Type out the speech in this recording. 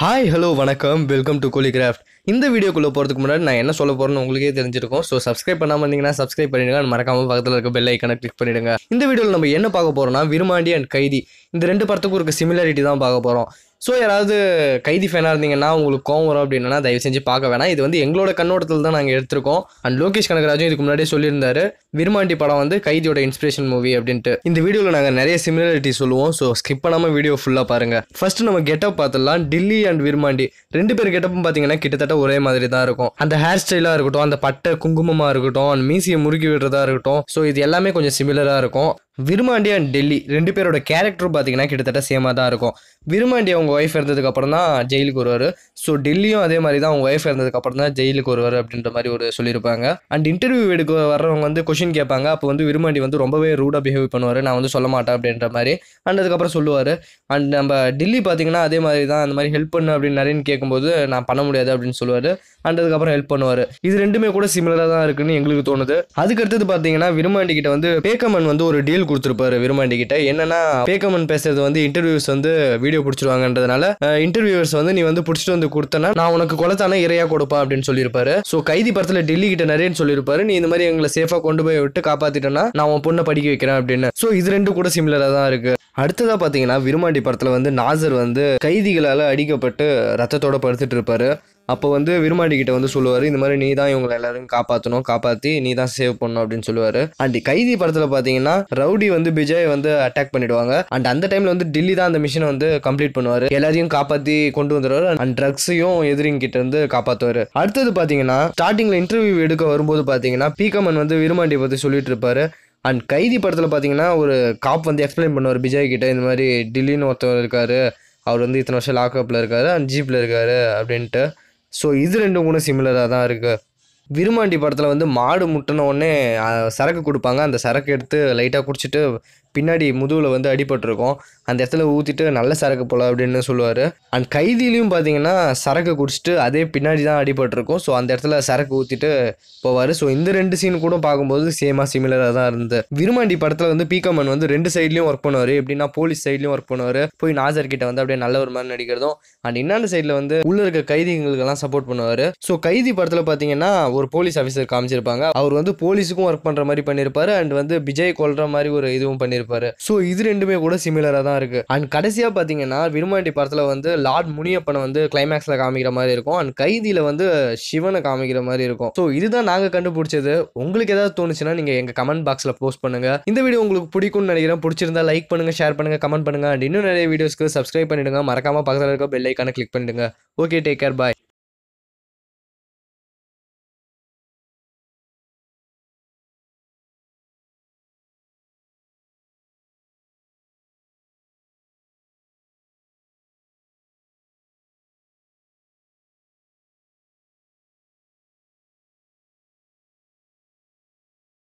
hi hello வணக்கம் welcome to Golicraft இந்த வீடியோக்குள்ளே போகிறதுக்கு முன்னாடி நான் என்ன சொல்ல போகிறேன்னு உங்களுக்கே தெரிஞ்சிருக்கும் ஸோ சப்ஸ்கிரைப் பண்ணாமல் இருந்தீங்கன்னா சப்ஸ்கிரைப் பண்ணிடுங்க மறக்காமல் பக்கத்தில் இருக்க பெல் ஐக்கனை கிளிக் பண்ணிடுங்க இந்த வீடியோவில் நம்ம என்ன பார்க்க போகிறோம்னா விருமாண்டி அண்ட் கைதி இந்த ரெண்டு படத்துக்கும் இருக்க சிமிலாரிட்டி தான் பார்க்க போகிறோம் ஸோ யாராவது கைதி ஃபேனாக இருந்தீங்கன்னா உங்களுக்கு கோவம் வரும் அப்படின்னா தயவு செஞ்சு பார்க்க வேணாம் இது வந்து எங்களோட கண்ணோட்டத்தில் தான் நாங்கள் எடுத்திருக்கோம் அண்ட் லோகேஷ் கனகராஜும் இதுக்கு முன்னாடியே சொல்லியிருந்தாரு விருமாண்டி படம் வந்து கைதியோட இன்ஸ்பிரேஷன் மூவி அப்படின்ட்டு இந்த வீடியோவில் நாங்கள் நிறைய சிமிலாரிட்டி சொல்லுவோம் ஸோ ஸ்கிப் பண்ணாமல் வீடியோ ஃபுல்லாக பாருங்கள் ஃபர்ஸ்ட் நம்ம கெட்டப் பார்த்துடலாம் டில்லி அண்ட் விருமாண்டி ரெண்டு பேர் கெட்டப்பும் பார்த்தீங்கன்னா கிட்டத்தட்ட ஒரே மாதிரி தான் இருக்கும் அந்த ஹேர் ஸ்டைலாக இருக்கட்டும் அந்த பட்டை குங்குமமாக இருக்கட்டும் அந்த மீசியை முறுக்கி விடுறதா இருக்கட்டும் ஸோ இது எல்லாமே கொஞ்சம் சிமிலராக இருக்கும் விருமாண்டி அண்ட் டெல்லி ரெண்டு பேரோட கேரக்டரும் பார்த்தீங்கன்னா கிட்டத்தட்ட சேமாக தான் இருக்கும் விருமாண்டி அவங்க ஒய்ஃப் அப்புறம் தான் ஜெயிலுக்கு வருவார் ஸோ டெல்லியும் அதே மாதிரி தான் அவங்க ஒய்ஃப் அப்புறம் தான் ஜெயிலுக்கு வருவார் அப்படின்ற மாதிரி ஒரு சொல்லியிருப்பாங்க அண்ட் இன்டர்வியூ எடுக்க வர்றவங்க வந்து கொஷின் கேட்பாங்க அப்போ வந்து விருமாண்டி வந்து ரொம்பவே ரூடாக பிஹேவ் பண்ணுவார் நான் வந்து சொல்ல மாட்டேன் அப்படின்ற மாதிரி அண்ட் அதுக்கப்புறம் சொல்லுவார் அண்ட் நம்ம டெல்லி பார்த்தீங்கன்னா அதே மாதிரி தான் அந்த மாதிரி ஹெல்ப் பண்ணு அப்படின்னு நிறைய கேட்கும்போது நான் பண்ண முடியாது அப்படின்னு சொல்லுவார் அண்ட் அதுக்கப்புறம் ஹெல்ப் பண்ணுவார் இது ரெண்டுமே கூட சிமிலராக தான் இருக்குன்னு எங்களுக்கு தோணுது அதுக்கடுத்தது பார்த்தீங்கன்னா விருமாண்டி கிட்ட வந்து பேக்கமன் வந்து ஒரு டீல் கொடுத்துருப்பாரு விருமாண்டி கிட்ட என்னன்னா பேக்கமன் பேசுறது வந்து இன்டர்வியூஸ் வந்து வீடியோ இன்டர்வியூ பிடிச்சிருவாங்கன்றதுனால இன்டர்வியூவர்ஸ் வந்து நீ வந்து பிடிச்சிட்டு வந்து கொடுத்தனா நான் உனக்கு குளத்தான இறையா கொடுப்பா அப்படின்னு சொல்லியிருப்பாரு ஸோ கைதி படத்தில் டெல்லி கிட்ட நிறையன்னு சொல்லியிருப்பாரு நீ இந்த மாதிரி எங்களை சேஃபாக கொண்டு போய் விட்டு காப்பாத்திட்டனா நான் உன் பொண்ணை படிக்க வைக்கிறேன் அப்படின்னு ஸோ இது ரெண்டும் கூட சிமிலராக தான் இருக்கு அடுத்ததா பார்த்தீங்கன்னா விருமாண்டி படத்தில் வந்து நாசர் வந்து கைதிகளால் அடிக்கப்பட்டு ரத்தத்தோட படுத்துட்டு இருப்பாரு அப்போ வந்து விருமாண்டிக்கிட்ட வந்து சொல்லுவார் இந்த மாதிரி நீ தான் இவங்களை எல்லாரும் காப்பாற்றணும் காப்பாற்றி நீ தான் சேவ் பண்ணணும் அப்படின்னு சொல்லுவார் அண்ட் கைதி படத்தில் பார்த்தீங்கன்னா ரவுடி வந்து விஜய் வந்து அட்டாக் பண்ணிடுவாங்க அண்ட் அந்த டைமில் வந்து டில்லி தான் அந்த மிஷினை வந்து கம்ப்ளீட் பண்ணுவார் எல்லாரையும் காப்பாற்றி கொண்டு வந்துடுவார் அண்ட் ட்ரக்ஸையும் எதிரிங்க கிட்ட இருந்து காப்பாற்றுவார் அடுத்தது பார்த்தீங்கன்னா ஸ்டார்டிங்கில் இன்டர்வியூ எடுக்க வரும்போது பார்த்தீங்கன்னா பீக்கமன் வந்து விருமாண்டியை பற்றி சொல்லிட்டு இருப்பாரு அண்ட் கைதி படத்தில் பார்த்தீங்கன்னா ஒரு காப் வந்து எக்ஸ்பிளைன் பண்ணுவார் விஜய் கிட்ட இந்த மாதிரி டில்லின்னு ஒருத்தவர் இருக்காரு அவர் வந்து இத்தனை வருஷம் லாக்அப்பில் இருக்காரு அண்ட் ஜீப்பில் இருக்காரு அப்படின்ட்டு ஸோ இது ரெண்டும் கூட சிமிலராக தான் இருக்குது விருமாண்டி படத்தில் வந்து மாடு முட்டின உடனே சரக்கு கொடுப்பாங்க அந்த சரக்கு எடுத்து லைட்டாக குடிச்சிட்டு பின்னாடி முதுகில் வந்து அடிபட்டிருக்கும் அந்த இடத்துல ஊற்றிட்டு நல்ல சரக்கு போல அப்படின்னு சொல்லுவார் அண்ட் கைதிலையும் பார்த்தீங்கன்னா சரக்கு குடிச்சிட்டு அதே பின்னாடி தான் அடிபட்டிருக்கும் ஸோ அந்த இடத்துல சரக்கு ஊற்றிட்டு போவார் ஸோ இந்த ரெண்டு சீன் கூட பார்க்கும்போது சேமாக சிமிலராக தான் இருந்தது விருமாண்டி படத்தில் வந்து பீக்கமன் வந்து ரெண்டு சைட்லையும் ஒர்க் பண்ணுவார் எப்படின்னா போலீஸ் சைட்லேயும் ஒர்க் பண்ணுவார் போய் நாசர் கிட்ட வந்து அப்படியே நல்ல ஒரு மாதிரி நடிக்கிறதும் அண்ட் இன்னொன்று சைடில் வந்து உள்ளே இருக்க கைதிகளுக்கெல்லாம் சப்போர்ட் பண்ணுவார் ஸோ கைதி படத்தில் பார்த்தீங்கன்னா ஒரு போலீஸ் ஆஃபீஸர் காமிச்சிருப்பாங்க அவர் வந்து போலீஸுக்கும் ஒர்க் பண்ணுற மாதிரி பண்ணியிருப்பார் அண்ட் வந்து விஜய் கொல்ற மாதிரி ஒரு இதுவும் பண்ணியிருப்பார் இருப்பாரு ஸோ இது ரெண்டுமே கூட சிமிலராக தான் இருக்குது அண்ட் கடைசியாக பார்த்தீங்கன்னா விருமாண்டி படத்தில் வந்து லார்ட் முனியப்பனை வந்து கிளைமேக்ஸில் காமிக்கிற மாதிரி இருக்கும் அண்ட் கைதியில் வந்து சிவனை காமிக்கிற மாதிரி இருக்கும் ஸோ இதுதான் நாங்கள் கண்டுபிடிச்சது உங்களுக்கு ஏதாவது தோணுச்சுன்னா நீங்கள் எங்கள் கமெண்ட் பாக்ஸில் போஸ்ட் பண்ணுங்கள் இந்த வீடியோ உங்களுக்கு பிடிக்கும்னு நினைக்கிறேன் பிடிச்சிருந்தா லைக் பண்ணுங்கள் ஷேர் பண்ணுங்கள் கமெண்ட் பண்ணுங்கள் அண்ட் இன்னும் நிறைய வீடியோஸ்க்கு சப்ஸ்கிரைப் பண்ணிடுங்க மறக்காமல் பக்கத்தில் இருக்க பெல் ஐக்கானை கிளிக் பண்ணிடுங்க ஓகே டேக் கேர் பாய்